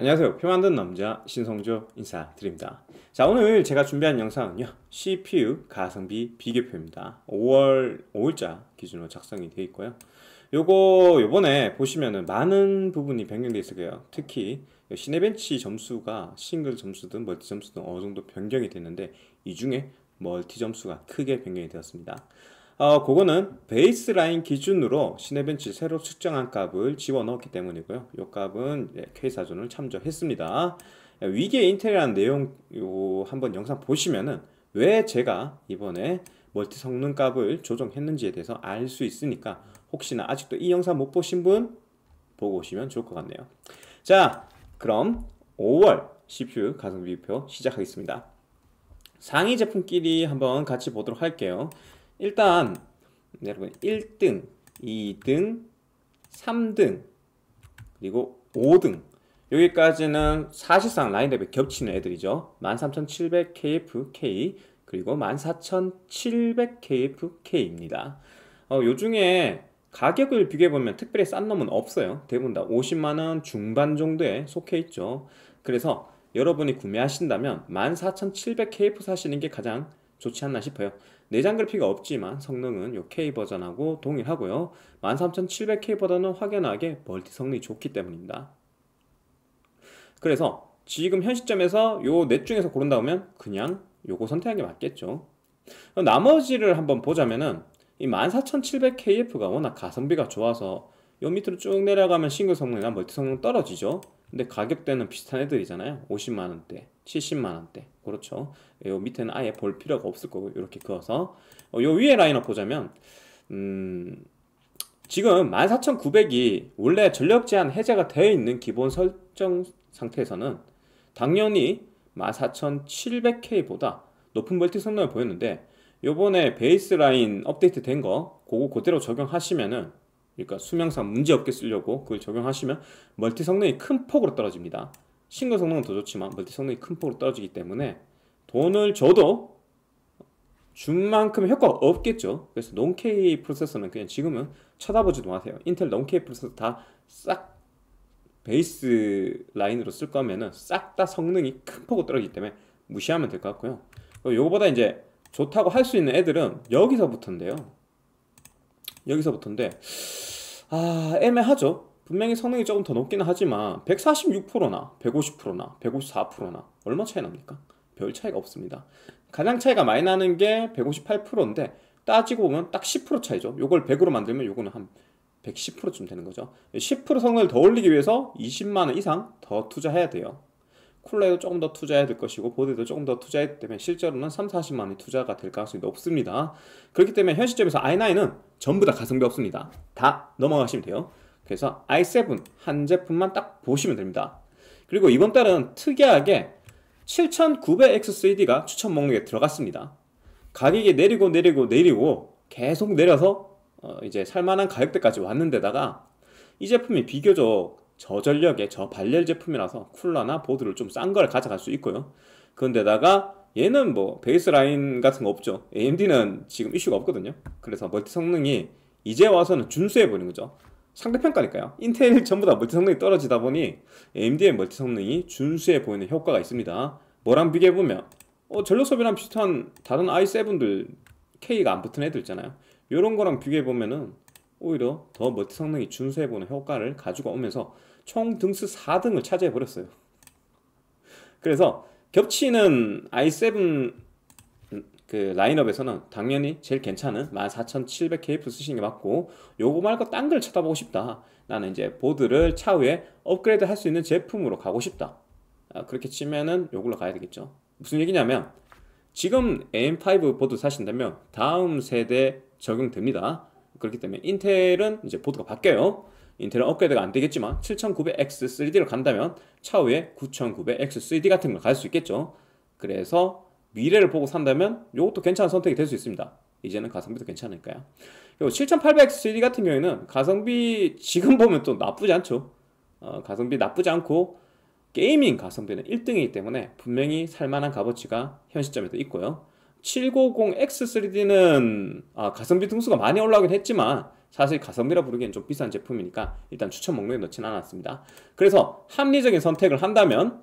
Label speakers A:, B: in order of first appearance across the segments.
A: 안녕하세요 표 만든 남자 신성조 인사드립니다 자 오늘 제가 준비한 영상은요 CPU 가성비 비교표입니다 5월 5일자 기준으로 작성이 되어 있고요 요거 요번에 보시면은 많은 부분이 변경되어 있어요 을 특히 시네벤치 점수가 싱글 점수든 멀티 점수든 어느 정도 변경이 됐는데 이 중에 멀티 점수가 크게 변경이 되었습니다 어, 그거는 베이스 라인 기준으로 시네벤치 새로 측정한 값을 집어넣었기 때문이고요. 이 값은 K사존을 참조했습니다. 예, 위계 인텔이라는 내용 요 한번 영상 보시면은 왜 제가 이번에 멀티 성능 값을 조정했는지에 대해서 알 수 있으니까 혹시나 아직도 이 영상 못 보신 분 보고 오시면 좋을 것 같네요. 자, 그럼 5월 CPU 가성비 표 시작하겠습니다. 상위 제품끼리 한번 같이 보도록 할게요. 일단 여러분 1등, 2등, 3등, 그리고 5등 여기까지는 사실상 라인업에 겹치는 애들이죠. 13,700KFK 그리고 14,700KFK입니다. 어, 요 중에 가격을 비교해보면 특별히 싼 놈은 없어요. 대부분 다 50만원 중반 정도에 속해 있죠. 그래서 여러분이 구매하신다면 14,700KF 사시는 게 가장 좋지 않나 싶어요. 내장 그래픽이 없지만 성능은 요 K 버전하고 동일하고요. 13700K 보다는 확연하게 멀티 성능이 좋기 때문입니다. 그래서 지금 현 시점에서 요넷 중에서 고른다 면 그냥 요거 선택한게 맞겠죠. 나머지를 한번 보자면은 이 14700KF가 워낙 가성비가 좋아서 요 밑으로 쭉 내려가면 싱글 성능이나 멀티 성능 떨어지죠 근데 가격대는 비슷한 애들이잖아요 50만원대 70만원대 그렇죠 요 밑에는 아예 볼 필요가 없을 거고 이렇게 그어서 어, 요 위에 라인업 보자면 음 지금 14,900이 원래 전력 제한 해제가 되어 있는 기본 설정 상태에서는 당연히 14,700K보다 높은 멀티 성능을 보였는데 요번에 베이스 라인 업데이트 된 거 그거 그대로 적용하시면은 그러니까 수명상 문제없게 쓰려고 그걸 적용하시면 멀티 성능이 큰 폭으로 떨어집니다 싱글 성능은 더 좋지만 멀티 성능이 큰 폭으로 떨어지기 때문에 돈을 줘도 준 만큼 효과가 없겠죠 그래서 논K 프로세서는 그냥 지금은 쳐다보지도 마세요 인텔 논K 프로세서 다 싹 베이스 라인으로 쓸 거면은 싹 다 성능이 큰 폭으로 떨어지기 때문에 무시하면 될 것 같고요 요거보다 이제 좋다고 할 수 있는 애들은 여기서부터인데요 여기서부터인데 아 애매하죠 분명히 성능이 조금 더 높기는 하지만 146%나 150%나 154%나 얼마 차이 납니까? 별 차이가 없습니다 가장 차이가 많이 나는 게 158%인데 따지고 보면 딱 10% 차이죠 요걸 100으로 만들면 요거는 한 110%쯤 되는 거죠 10% 성능을 더 올리기 위해서 20만원 이상 더 투자해야 돼요 쿨러에도 조금 더 투자해야 될 것이고 보드에도 조금 더 투자했기 때문에 실제로는 3, 40만원 이 투자가 될 가능성이 높습니다 그렇기 때문에 현 시점에서 i9은 전부 다 가성비 없습니다. 다 넘어가시면 돼요. 그래서 i7 한 제품만 딱 보시면 됩니다. 그리고 이번 달은 특이하게 7900X3D가 추천 목록에 들어갔습니다. 가격이 내리고 내리고 내리고 계속 내려서 어 이제 살만한 가격대까지 왔는데다가 이 제품이 비교적 저전력의 저발열 제품이라서 쿨러나 보드를 좀 싼 걸 가져갈 수 있고요. 그런데다가 얘는 뭐 베이스 라인 같은 거 없죠 AMD는 지금 이슈가 없거든요 그래서 멀티 성능이 이제 와서는 준수해 보는 거죠 상대평가니까요 인텔 전부 다 멀티 성능이 떨어지다 보니 AMD의 멀티 성능이 준수해 보이는 효과가 있습니다 뭐랑 비교해보면 어, 전력소비랑 비슷한 다른 i7들 K가 안 붙은 애들 있잖아요 이런 거랑 비교해보면은 오히려 더 멀티 성능이 준수해 보는 효과를 가지고 오면서 총 등수 4등을 차지해 버렸어요 그래서 겹치는 i7 그 라인업에서는 당연히 제일 괜찮은 14700K f 쓰시는 게 맞고 요거 말고 딴걸 쳐다보고 싶다 나는 이제 보드를 차후에 업그레이드 할 수 있는 제품으로 가고 싶다 아, 그렇게 치면은 요걸로 가야 되겠죠 무슨 얘기냐면 지금 AM5 보드 사신다면 다음 세대 적용됩니다 그렇기 때문에 인텔은 이제 보드가 바뀌어요 인텔은 업그레이드가 안 되겠지만 7900X 3D로 간다면 차후에 9900X 3D 같은 걸 갈 수 있겠죠. 그래서 미래를 보고 산다면 이것도 괜찮은 선택이 될 수 있습니다. 이제는 가성비도 괜찮으니까요. 그리고 7800X 3D 같은 경우에는 가성비 지금 보면 또 나쁘지 않죠. 어, 가성비 나쁘지 않고 게이밍 가성비는 1등이기 때문에 분명히 살만한 값어치가 현 시점에도 있고요. 7 9 0 x 3D는 아, 가성비 등수가 많이 올라오긴 했지만 사실 가성비라 부르기엔 좀 비싼 제품이니까 일단 추천 목록에 넣진 않았습니다. 그래서 합리적인 선택을 한다면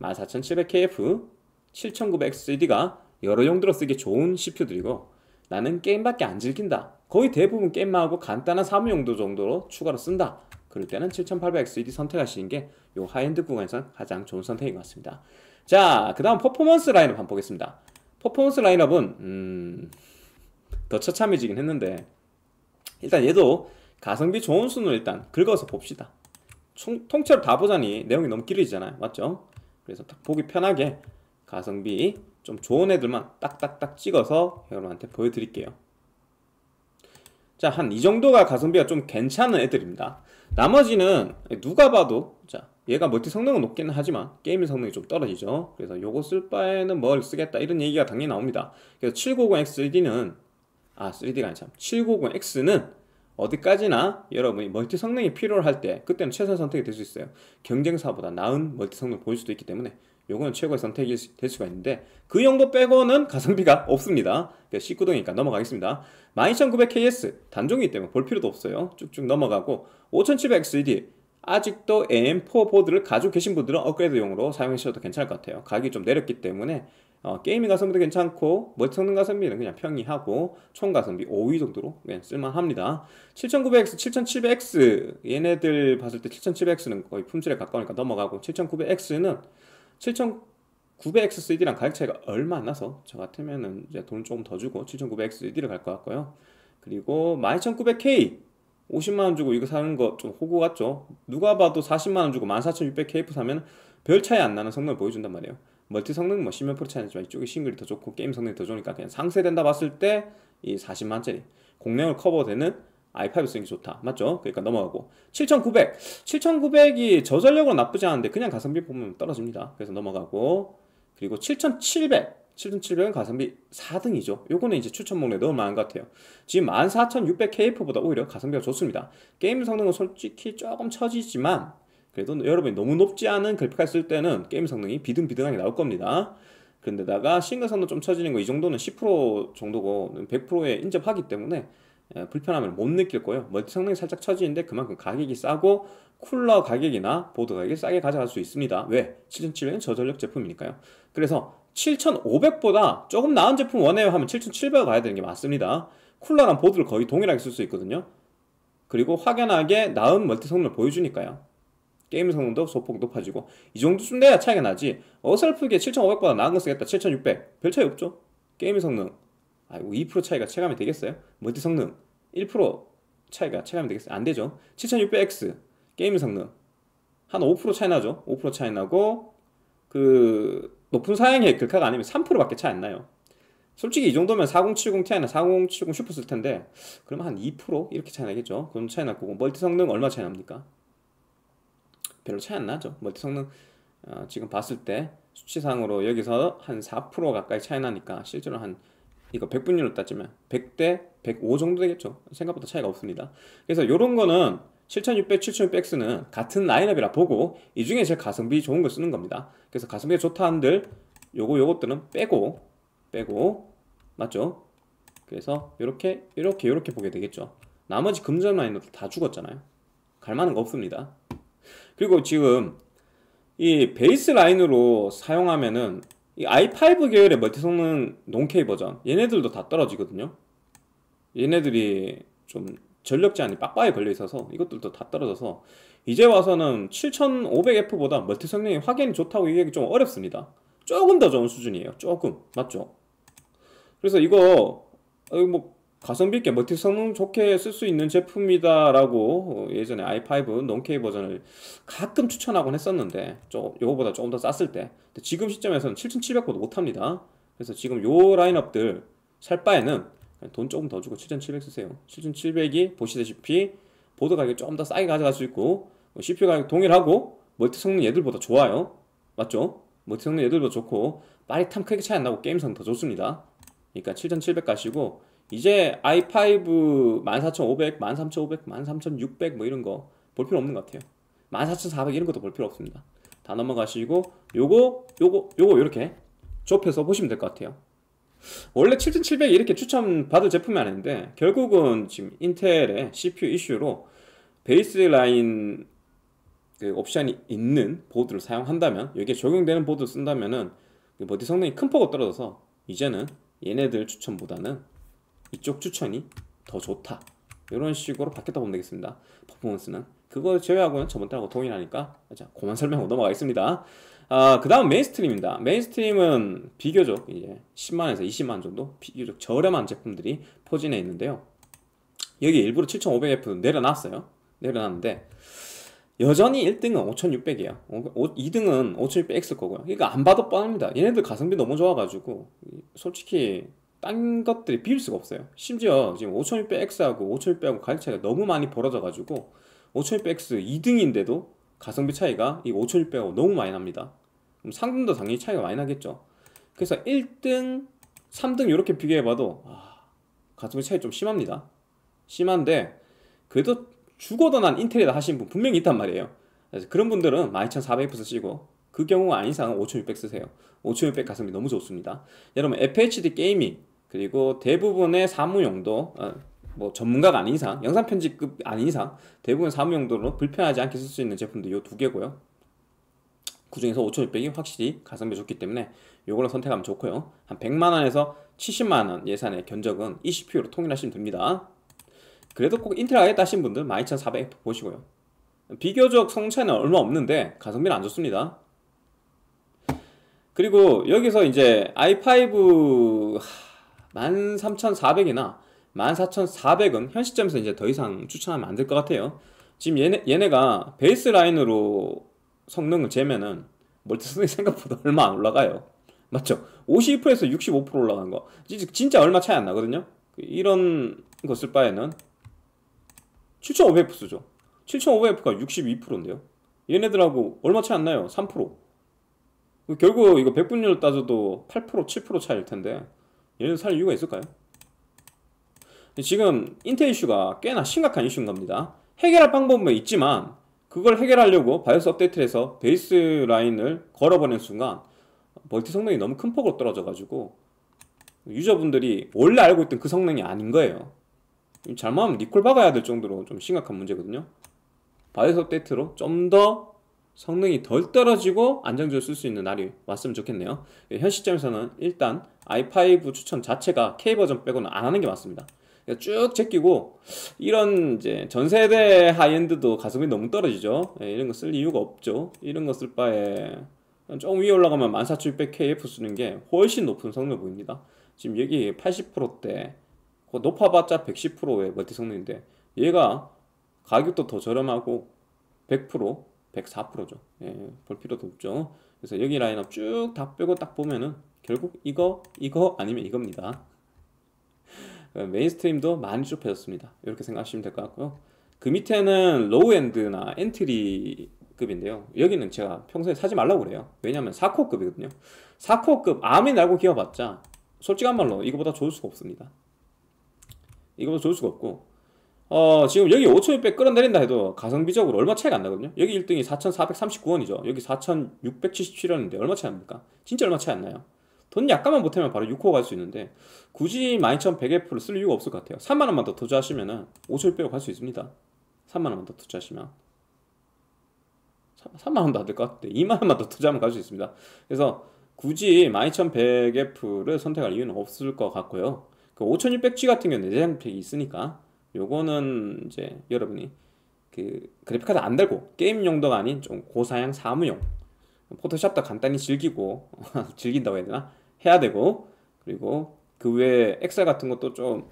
A: 14700KF 7900XCD가 여러 용도로 쓰기 좋은 CPU들이고 나는 게임밖에 안 즐긴다. 거의 대부분 게임하고 만 간단한 사무용도 정도로 추가로 쓴다. 그럴 때는 7800XD 선택하시는 게 이 하이엔드 구간에서는 가장 좋은 선택인 것 같습니다. 자, 그 다음 퍼포먼스 라인업 한번 보겠습니다. 퍼포먼스 라인업은 음... 더 처참해지긴 했는데 일단 얘도 가성비 좋은 순으로 일단 긁어서 봅시다 총, 통째로 다 보자니 내용이 너무 길어지잖아요 맞죠? 그래서 딱 보기 편하게 가성비 좀 좋은 애들만 딱딱딱 찍어서 여러분한테 보여드릴게요 자, 한 이 정도가 가성비가 좀 괜찮은 애들입니다. 나머지는 누가 봐도 자, 얘가 멀티 성능은 높기는 하지만 게임 성능이 좀 떨어지죠. 그래서 요거 쓸 바에는 뭘 쓰겠다 이런 얘기가 당연히 나옵니다. 그래서 790X3D는 아 3D가 아니참 790X는 어디까지나 여러분이 멀티 성능이 필요할 때 그때는 최선 선택이 될 수 있어요 경쟁사보다 나은 멀티 성능 보일 수도 있기 때문에 요거는 최고의 선택이 될 수가 있는데 그용도 빼고는 가성비가 없습니다 1 그러니까 9동이니까 넘어가겠습니다 12900KS 단종이기 때문에 볼 필요도 없어요 쭉쭉 넘어가고 5700XD 아직도 AM4 보드를 가지고 계신 분들은 업그레이드용으로 사용하셔도 괜찮을 것 같아요 가격이 좀 내렸기 때문에 어, 게이밍 가성비도 괜찮고 멀티성능 뭐 가성비는 그냥 평이하고 총 가성비 5위 정도로 그냥 쓸만합니다 7900X, 7700X 얘네들 봤을 때 7700X는 거의 품질에 가까우니까 넘어가고 7900X는 7900X CD랑 가격 차이가 얼마 안 나서 저 같으면은 이제 돈 조금 더 주고 7900X CD를 갈 것 같고요 그리고 12900K 50만원 주고 이거 사는 거 좀 호구 같죠 누가 봐도 40만원 주고 14600KF 사면 별 차이 안 나는 성능을 보여준단 말이에요 멀티 성능 뭐 10몇 프로 차이 나지만 이쪽에 싱글이 더 좋고 게임 성능이 더 좋으니까 그냥 상세된다 봤을 때이 40만짜리 공랭을 커버되는 i5 쓰는 게 좋다 맞죠? 그러니까 넘어가고 7900 7900이 저전력으로 나쁘지 않은데 그냥 가성비 보면 떨어집니다 그래서 넘어가고 그리고 7700 7700은 가성비 4등이죠 요거는 이제 추천 목록에 넣을 만한 것 같아요 지금 14600KF보다 오히려 가성비가 좋습니다 게임 성능은 솔직히 조금 처지지만 그래도 여러분이 너무 높지 않은 그래픽카드 쓸 때는 게임 성능이 비등비등하게 나올 겁니다. 그런데다가 싱글선도 좀 처지는 거 이 정도는 10% 정도고 100%에 인접하기 때문에 예, 불편함을 못 느낄 거예요. 멀티 성능이 살짝 처지는데 그만큼 가격이 싸고 쿨러 가격이나 보드 가격이 싸게 가져갈 수 있습니다. 왜? 7700은 저전력 제품이니까요. 그래서 7500보다 조금 나은 제품 원해요 하면 7 7 0 0 가야 되는 게 맞습니다. 쿨러랑 보드를 거의 동일하게 쓸 수 있거든요. 그리고 확연하게 나은 멀티 성능을 보여주니까요. 게임 성능도 소폭 높아지고 이정도순대야 차이가 나지 어설프게 7500보다 나은 거 쓰겠다 7600 별 차이 없죠 게임 성능 아이고 2% 차이가 체감이 되겠어요? 멀티 성능 1% 차이가 체감이 되겠어요? 안 되죠 7600X 게임 성능 한 5% 차이 나죠 5% 차이 나고 그 높은 사양의 글카가 아니면 3%밖에 차이 안 나요 솔직히 이 정도면 4070 Ti나 4070 슈퍼 쓸 텐데 그러면 한 2% 이렇게 차이 나겠죠 그건 차이 날 거고 멀티 성능 얼마 차이 납니까? 별로 차이 안 나죠. 멀티 성능 어, 지금 봤을 때 수치상으로 여기서 한 4% 가까이 차이 나니까 실제로 한 이거 100분율로 따지면 100대 105 정도 되겠죠. 생각보다 차이가 없습니다. 그래서 이런 거는 7600, 7600X는 같은 라인업이라 보고 이 중에 제일 가성비 좋은 걸 쓰는 겁니다. 그래서 가성비 좋다 한들 요거 요것들은 빼고 빼고 맞죠? 그래서 이렇게 이렇게 이렇게 보게 되겠죠. 나머지 금전 라인업도 다 죽었잖아요. 갈 만한 거 없습니다. 그리고 지금 이 베이스 라인으로 사용하면은 이 i5 계열의 멀티 성능 논케이 버전 얘네들도 다 떨어지거든요 얘네들이 좀 전력 제한이 빡빡이 걸려 있어서 이것들도 다 떨어져서 이제 와서는 7500F보다 멀티 성능이 확연히 좋다고 얘기하기 좀 어렵습니다 조금 더 좋은 수준이에요 조금 맞죠 그래서 이거 어, 뭐 가성비 있게 멀티 성능 좋게 쓸 수 있는 제품이다라고 어, 예전에 i5 논K 버전을 가끔 추천하곤 했었는데 저 요거보다 조금 더 쌌을 때 지금 시점에서는 7700보다 못합니다 그래서 지금 요 라인업들 살 바에는 돈 조금 더 주고 7700 쓰세요 7700이 보시다시피 보드 가격이 조금 더 싸게 가져갈 수 있고 CPU 뭐 가격 동일하고 멀티 성능 얘들보다 좋아요 맞죠? 멀티 성능 얘들보다 좋고 빠릿함 크게 차이 안 나고 게임성 더 좋습니다 그러니까 7700 가시고 이제 i5 14,500, 13,500, 13,600 뭐 이런 거 볼 필요 없는 것 같아요 14,400 이런 것도 볼 필요 없습니다 다 넘어가시고 요거 요거 요거 이렇게 좁혀서 보시면 될 것 같아요 원래 7700 이렇게 추천받을 제품이 아닌데 결국은 지금 인텔의 CPU 이슈로 베이스 라인 그 옵션이 있는 보드를 사용한다면 여기에 적용되는 보드를 쓴다면은 그 보디 성능이 큰 폭으로 떨어져서 이제는 얘네들 추천보다는 이쪽 추천이 더 좋다 이런 식으로 바뀌었다 보면 되겠습니다 퍼포먼스는 그거 제외하고는 저번 달하고 동일하니까 자, 그만 설명하고 넘어가겠습니다 아, 그 다음 메인스트림입니다 메인스트림은 비교적 이제 10만에서 20만 정도 비교적 저렴한 제품들이 포진해 있는데요 여기 일부러 7500F 내려놨어요 내려놨는데 여전히 1등은 5600이에요 2등은 5 6 0 0 x 거고요 그러니까 안 봐도 뻔합니다 얘네들 가성비 너무 좋아가지고 솔직히 딴 것들이 비울 수가 없어요. 심지어 지금 5600X하고 5600하고 가격 차이가 너무 많이 벌어져가지고 5600X 2등인데도 가성비 차이가 이 5600하고 너무 많이 납니다. 그럼 상등도 당연히 차이가 많이 나겠죠. 그래서 1등, 3등 이렇게 비교해봐도 아, 가성비 차이 좀 심합니다. 심한데 그래도 죽어도 난 인텔이다 하신 분 분명히 있단 말이에요. 그래서 그런 분들은 12400F 쓰시고 그 경우가 아닌 이상은 5600 쓰세요. 5600 가성비 너무 좋습니다. 여러분 FHD 게이밍 그리고 대부분의 사무용도 어, 뭐 전문가가 아닌 이상 영상 편집급 아닌 이상 대부분 사무용도로 불편하지 않게 쓸 수 있는 제품도 이두 개고요 그 중에서 5600이 확실히 가성비 좋기 때문에 이걸로 선택하면 좋고요 한 100만원에서 70만원 예산의 견적은 e c p u 로 통일하시면 됩니다 그래도 꼭 인텔 하겠다 하신 분들 12400 보시고요 비교적 성차는 얼마 없는데 가성비는 안 좋습니다 그리고 여기서 이제 i5 13,400이나 14,400은 현 시점에서 이제 더 이상 추천하면 안 될 것 같아요. 지금 얘네, 얘네가 베이스 라인으로 성능을 재면은 멀티 성능이 생각보다 얼마 안 올라가요. 맞죠? 52%에서 65% 올라간 거. 진짜 얼마 차이 안 나거든요? 이런 것을 바에는 7500F 쓰죠. 7500F가 62%인데요. 얘네들하고 얼마 차이 안 나요? 3%. 결국 이거 백분율 따져도 8% 7% 차이일 텐데 얘는 살 이유가 있을까요? 지금 인텔 이슈가 꽤나 심각한 이슈인 겁니다. 해결할 방법은 있지만 그걸 해결하려고 바이오스 업데이트를 해서 베이스 라인을 걸어버리는 순간 멀티 성능이 너무 큰 폭으로 떨어져가지고 유저분들이 원래 알고 있던 그 성능이 아닌 거예요. 잘못하면 리콜 박아야 될 정도로 좀 심각한 문제거든요. 바이오스 업데이트로 좀더 성능이 덜 떨어지고 안정적으로 쓸 수 있는 날이 왔으면 좋겠네요 예, 현 시점에서는 일단 i5 추천 자체가 K버전 빼고는 안 하는 게 맞습니다 그러니까 쭉 제끼고 이런 이제 전세대 하이엔드도 가성비 너무 떨어지죠 예, 이런 거 쓸 이유가 없죠 이런 거 쓸 바에 조금 위에 올라가면 14600KF 쓰는 게 훨씬 높은 성능 보입니다 지금 여기 80%대 높아봤자 110%의 멀티 성능인데 얘가 가격도 더 저렴하고 100% 104%죠. 예, 예, 볼 필요도 없죠. 그래서 여기 라인업 쭉 다 빼고 딱 보면은 결국 이거, 이거 아니면 이겁니다. 그 메인스트림도 많이 좁혀졌습니다. 이렇게 생각하시면 될 것 같고요. 그 밑에는 로우엔드나 엔트리급인데요. 여기는 제가 평소에 사지 말라고 그래요. 왜냐하면 4코어급이거든요. 4코어급 암이 날고 기어봤자 솔직한 말로 이거보다 좋을 수가 없습니다. 이거보다 좋을 수가 없고 어, 지금 여기 5,600 끌어내린다 해도 가성비적으로 얼마 차이가 안 나거든요. 여기 1등이 4,439원이죠. 여기 4,677원인데 얼마 차이 납니까? 진짜 얼마 차이 안 나요. 돈 약간만 보태면 바로 6호 갈 수 있는데 굳이 12,100F를 쓸 이유가 없을 것 같아요. 3만원만 더 투자하시면 5,600원 갈수 있습니다. 3만원만 더 투자하시면 3, 만원도 안 될 것같아데 2만원만 더 투자하면 갈 수 있습니다. 그래서 굳이 12,100F를 선택할 이유는 없을 것 같고요. 그 5,600G 같은 경우는 내장팩이 있으니까 요거는 이제 여러분이 그 그래픽카드 안 달고 게임 용도가 아닌 좀 고사양 사무용 포토샵도 간단히 즐기고 즐긴다고 해야 되나 해야 되고 그리고 그 외에 엑셀 같은 것도 좀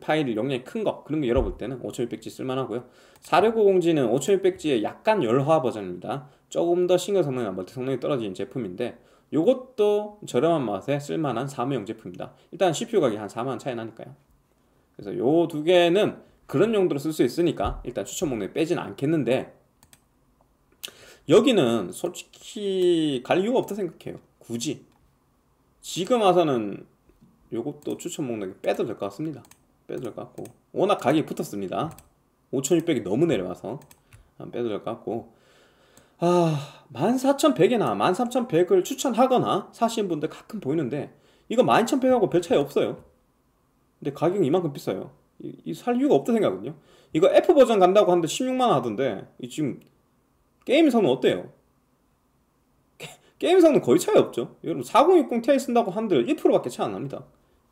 A: 파일 용량이 큰 거 그런 거 열어볼 때는 5600G 쓸만하고요 4650G는 5600G의 약간 열화 버전입니다 조금 더 싱글 성능이나 멀티 성능이 떨어진 제품인데 요것도 저렴한 맛에 쓸만한 사무용 제품입니다 일단 CPU 가격이 한 4만원 차이 나니까요 그래서 요 두 개는 그런 용도로 쓸 수 있으니까 일단 추천 목록에 빼진 않겠는데 여기는 솔직히 갈 이유가 없다 생각해요 굳이 지금 와서는 요것도 추천 목록에 빼도 될 것 같습니다 빼도 될 것 같고 워낙 가격이 붙었습니다 5600이 너무 내려와서 빼도 될 것 같고 아 14,100이나 13,100을 추천하거나 사시는 분들 가끔 보이는데 이거 1 1 1 0 0하고별 차이 없어요 근데 가격이 이만큼 비싸요. 이, 이 살 이유가 없다 생각거든요. 이거 F 버전 간다고 하는데 16만 원 하던데 지금 게임 성능 어때요? 게, 게임 성능 거의 차이 없죠. 여러분 4060 Ti 쓴다고 한들 1%밖에 차이 안 납니다.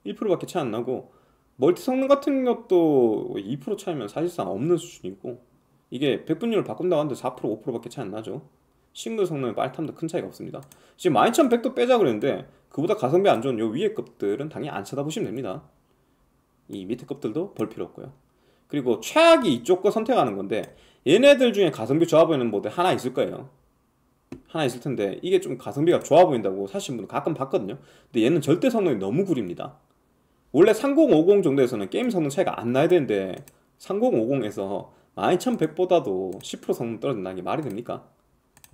A: 1%밖에 차이 안 나고 멀티 성능 같은 것도 2% 차이면 사실상 없는 수준이고 이게 백분율을 바꾼다고 하는데 4% 5%밖에 차이 안 나죠. 싱글 성능의 말탐도 큰 차이가 없습니다. 지금 12100도 빼자 그랬는데 그보다 가성비 안 좋은 요 위에 급들은 당연히 안 쳐다보시면 됩니다. 이 밑에 값들도 볼 필요 없고요 그리고 최악이 이쪽 거 선택하는 건데 얘네들 중에 가성비 좋아 보이는 모델 하나 있을 거예요 하나 있을 텐데 이게 좀 가성비가 좋아 보인다고 사시는 분 가끔 봤거든요 근데 얘는 절대 성능이 너무 구립니다 원래 3050 정도에서는 게임 성능 차이가 안 나야 되는데 3050에서 12100보다도 10% 성능 떨어진다는 게 말이 됩니까?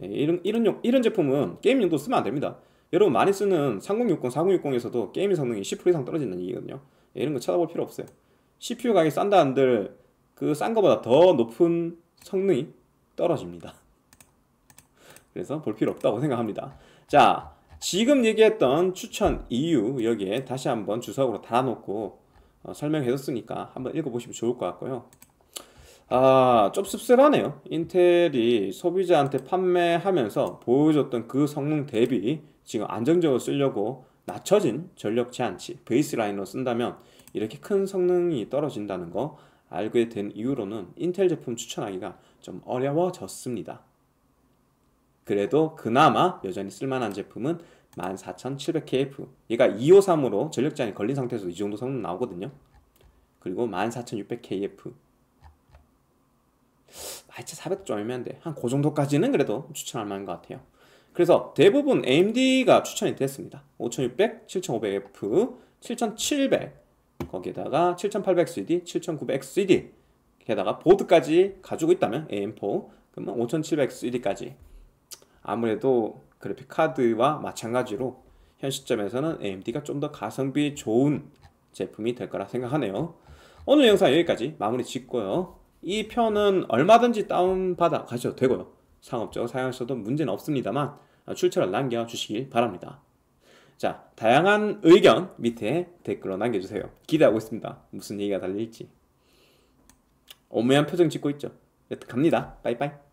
A: 예, 이런, 이런, 용, 이런 제품은 게임용도 쓰면 안 됩니다 여러분 많이 쓰는 3060, 4060에서도 게임 성능이 10% 이상 떨어진다는 얘기거든요 이런 거 찾아볼 필요 없어요. CPU 가격이 싼다 한들 그 싼 거보다 더 높은 성능이 떨어집니다. 그래서 볼 필요 없다고 생각합니다. 자, 지금 얘기했던 추천 이유 여기에 다시 한번 주석으로 달아놓고 어, 설명해줬으니까 한번 읽어보시면 좋을 것 같고요. 아, 좀 씁쓸하네요. 인텔이 소비자한테 판매하면서 보여줬던 그 성능 대비 지금 안정적으로 쓰려고 낮춰진 전력 제한치 베이스라인으로 쓴다면 이렇게 큰 성능이 떨어진다는 거 알게 된 이후로는 인텔 제품 추천하기가 좀 어려워졌습니다. 그래도 그나마 여전히 쓸만한 제품은 14700KF 얘가 253으로 전력 제한이 걸린 상태에서 이 정도 성능 나오거든요. 그리고 14600KF 12400도 아, 좀 애매한데 한그 정도까지는 그래도 추천할 만한 것 같아요. 그래서 대부분 AMD가 추천이 됐습니다. 5600, 7500F, 7700 거기에다가 7800CD, 7900CD 게다가 보드까지 가지고 있다면 AM4 그러면 5700CD까지 아무래도 그래픽 카드와 마찬가지로 현 시점에서는 AMD가 좀 더 가성비 좋은 제품이 될 거라 생각하네요. 오늘 영상 여기까지 마무리 짓고요. 이 편은 얼마든지 다운받아 가셔도 되고요. 상업적으로 사용하셔도 문제는 없습니다만 출처를 남겨주시길 바랍니다. 자, 다양한 의견 밑에 댓글로 남겨주세요. 기대하고 있습니다. 무슨 얘기가 달릴지. 오묘한 표정 짓고 있죠. 여튼 갑니다. 빠이빠이.